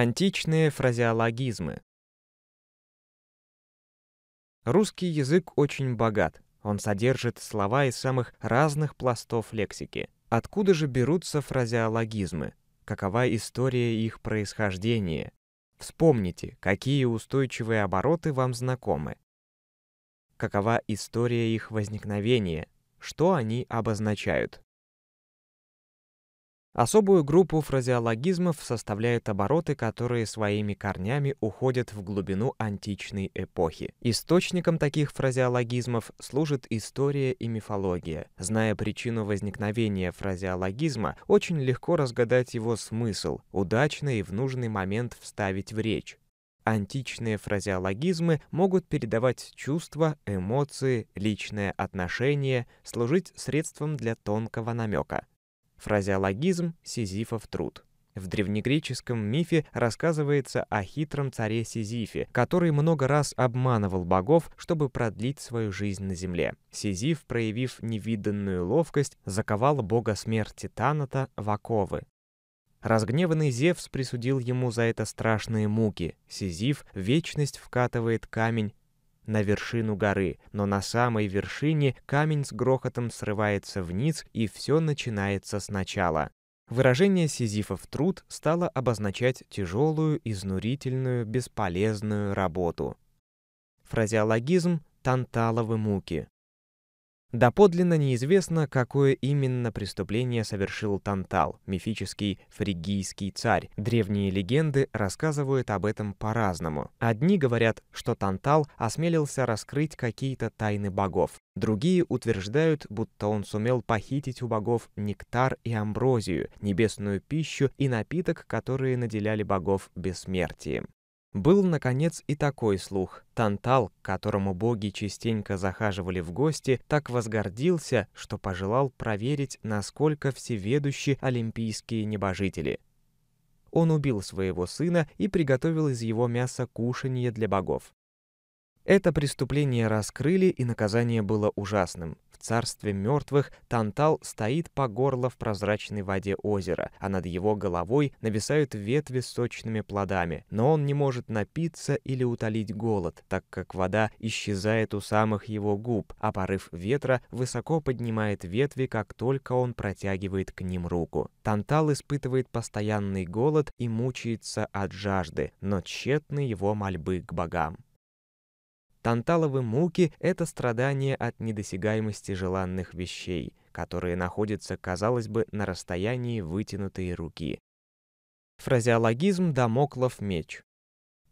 Античные фразеологизмы. Русский язык очень богат. Он содержит слова из самых разных пластов лексики. Откуда же берутся фразеологизмы? Какова история их происхождения? Вспомните, какие устойчивые обороты вам знакомы. Какова история их возникновения? Что они обозначают? Особую группу фразеологизмов составляют обороты, которые своими корнями уходят в глубину античной эпохи. Источником таких фразеологизмов служит история и мифология. Зная причину возникновения фразеологизма, очень легко разгадать его смысл, удачно и в нужный момент вставить в речь античные фразеологизмы могут передавать чувства, эмоции, личное отношение, служить средством для тонкого намека. Фразеологизм «Сизифов труд». В древнегреческом мифе рассказывается о хитром царе Сизифе, который много раз обманывал богов, чтобы продлить свою жизнь на земле. Сизиф, проявив невиданную ловкость, заковал бога смерти Таната в оковы. Разгневанный Зевс присудил ему за это страшные муки. Сизиф вечность вкатывает камень на вершину горы, но на самой вершине камень с грохотом срывается вниз и все начинается сначала. Выражение «Сизифов труд» стало обозначать тяжелую, изнурительную, бесполезную работу. Фразеологизм «танталовы муки». Доподлинно неизвестно, какое именно преступление совершил Тантал, мифический фригийский царь. Древние легенды рассказывают об этом по-разному. Одни говорят, что Тантал осмелился раскрыть какие-то тайны богов. Другие утверждают, будто он сумел похитить у богов нектар и амброзию, небесную пищу и напиток, которые наделяли богов бессмертием. Был, наконец, и такой слух. Тантал, к которому боги частенько захаживали в гости, так возгордился, что пожелал проверить, насколько всеведущи олимпийские небожители. Он убил своего сына и приготовил из его мяса кушанье для богов. Это преступление раскрыли, и наказание было ужасным. В царстве мертвых Тантал стоит по горло в прозрачной воде озера, а над его головой нависают ветви с сочными плодами, но он не может напиться или утолить голод, так как вода исчезает у самых его губ, а порыв ветра высоко поднимает ветви, как только он протягивает к ним руку. Тантал испытывает постоянный голод и мучается от жажды, но тщетны его мольбы к богам. Танталовы муки — это страдание от недосягаемости желанных вещей, которые находятся, казалось бы, на расстоянии вытянутой руки. Фразеологизм «Дамоклов меч».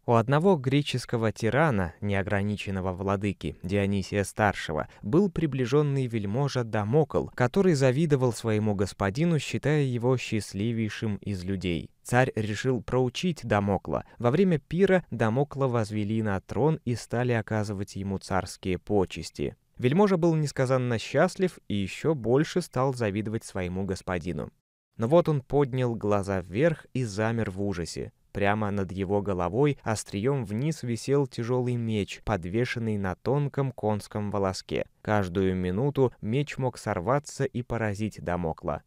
У одного греческого тирана, неограниченного владыки Дионисия Старшего, был приближенный вельможа Дамокл, который завидовал своему господину, считая его счастливейшим из людей. Царь решил проучить Дамокла. Во время пира Дамокла возвели на трон и стали оказывать ему царские почести. Вельможа был несказанно счастлив и еще больше стал завидовать своему господину. Но вот он поднял глаза вверх и замер в ужасе. Прямо над его головой острием вниз висел тяжелый меч, подвешенный на тонком конском волоске. Каждую минуту меч мог сорваться и поразить Дамокла.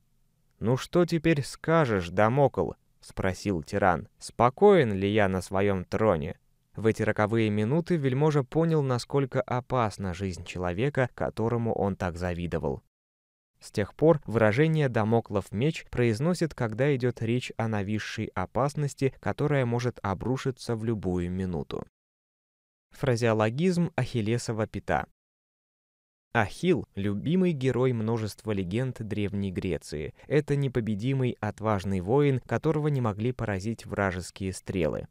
«Ну что теперь скажешь, Дамокл?» — спросил тиран. «Спокоен ли я на своем троне?» В эти роковые минуты вельможа понял, насколько опасна жизнь человека, которому он так завидовал. С тех пор выражение «дамоклов меч» произносит, когда идет речь о нависшей опасности, которая может обрушиться в любую минуту. Фразеологизм Ахиллесова пята. Ахилл – любимый герой множества легенд Древней Греции. Это непобедимый, отважный воин, которого не могли поразить вражеские стрелы.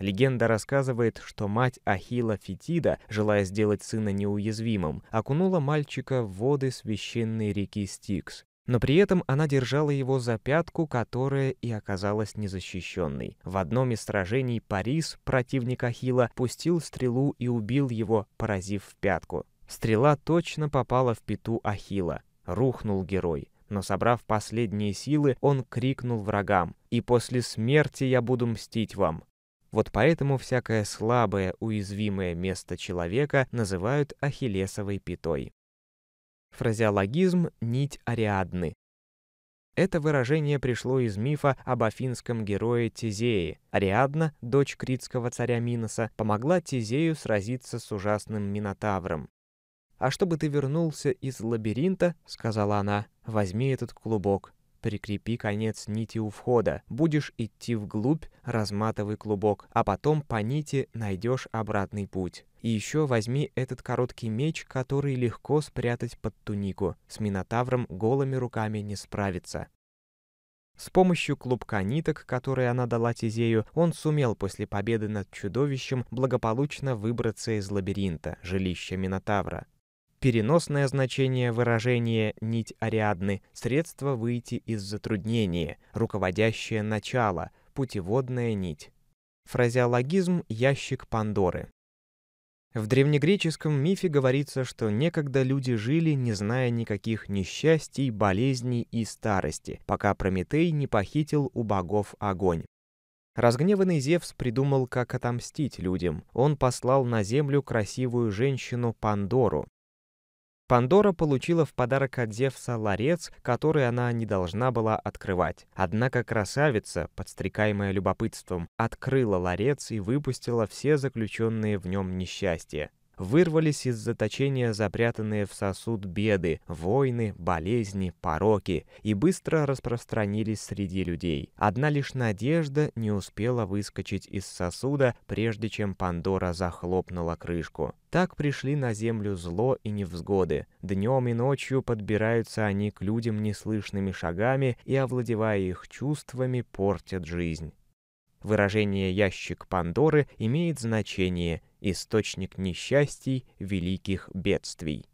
Легенда рассказывает, что мать Ахила Фетида, желая сделать сына неуязвимым, окунула мальчика в воды священной реки Стикс. Но при этом она держала его за пятку, которая и оказалась незащищенной. В одном из сражений Парис, противник Ахила, пустил стрелу и убил его, поразив в пятку. Стрела точно попала в пету Ахила. Рухнул герой но собрав последние силы, он крикнул врагам, «И после смерти я буду мстить вам. Вот поэтому всякое слабое, уязвимое место человека называют ахиллесовой пятой. Фразеологизм «нить Ариадны». Это выражение пришло из мифа об афинском герое Тизее. Ариадна, дочь критского царя Миноса, помогла Тизею сразиться с ужасным Минотавром. «А чтобы ты вернулся из лабиринта, — сказала она, — возьми этот клубок, Прикрепи конец нити у входа. Будешь идти вглубь, разматывай клубок, а потом по нити найдешь обратный путь. И еще возьми этот короткий меч, который легко спрятать под тунику. С Минотавром голыми руками не справится. С помощью клубка ниток, которые она дала Тизею, он сумел после победы над чудовищем благополучно выбраться из лабиринта, жилища Минотавра. Переносное значение выражения «нить Ариадны» — средство выйти из затруднения, руководящее начало, путеводная нить. Фразеологизм — ящик Пандоры. В древнегреческом мифе говорится, что некогда люди жили, не зная никаких несчастий, болезней и старости, пока Прометей не похитил у богов огонь. Разгневанный Зевс придумал, как отомстить людям. Он послал на землю красивую женщину Пандору, Пандора получила в подарок от Зевса ларец, который она не должна была открывать. Однако красавица, подстрекаемая любопытством, открыла ларец и выпустила все заключенные в нем несчастья вырвались из заточения запрятанные в сосуд беды, войны, болезни, пороки и быстро распространились среди людей. Одна лишь надежда не успела выскочить из сосуда, прежде чем Пандора захлопнула крышку. Так пришли на землю зло и невзгоды. Днем и ночью подбираются они к людям неслышными шагами и, овладевая их чувствами, портят жизнь. Выражение «ящик Пандоры» имеет значение «источник несчастий, великих бедствий».